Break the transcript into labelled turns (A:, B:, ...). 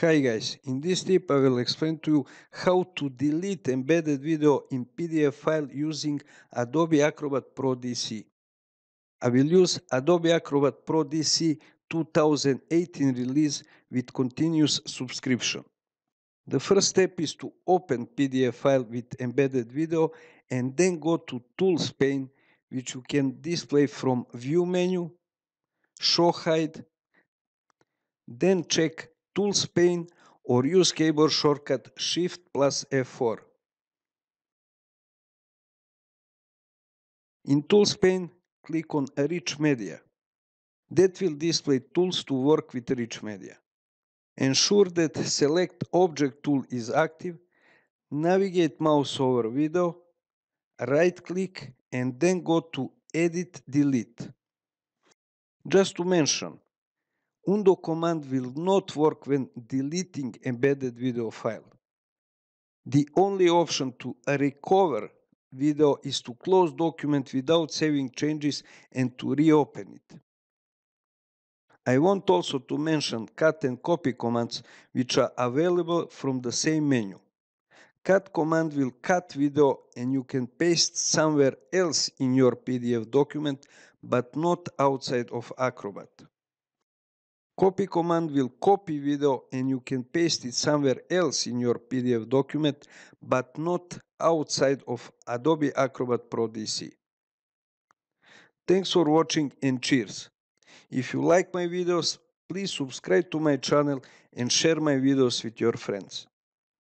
A: Hi guys, in this tip I will explain to you how to delete embedded video in PDF file using Adobe Acrobat Pro DC. I will use Adobe Acrobat Pro DC 2018 release with continuous subscription. The first step is to open PDF file with embedded video and then go to Tools pane which you can display from View menu, Show Hide, then check Tools pane or use keyboard shortcut Shift plus F4. In Tools pane, click on Rich Media. That will display tools to work with rich media. Ensure that Select Object tool is active, navigate mouse over video, right click and then go to Edit Delete. Just to mention, undo command will not work when deleting embedded video file. The only option to recover video is to close document without saving changes and to reopen it. I want also to mention cut and copy commands which are available from the same menu. Cut command will cut video and you can paste somewhere else in your PDF document but not outside of Acrobat. Copy command will copy video and you can paste it somewhere else in your PDF document, but not outside of Adobe Acrobat Pro DC. Thanks for watching and cheers! If you like my videos, please subscribe to my channel and share my videos with your friends.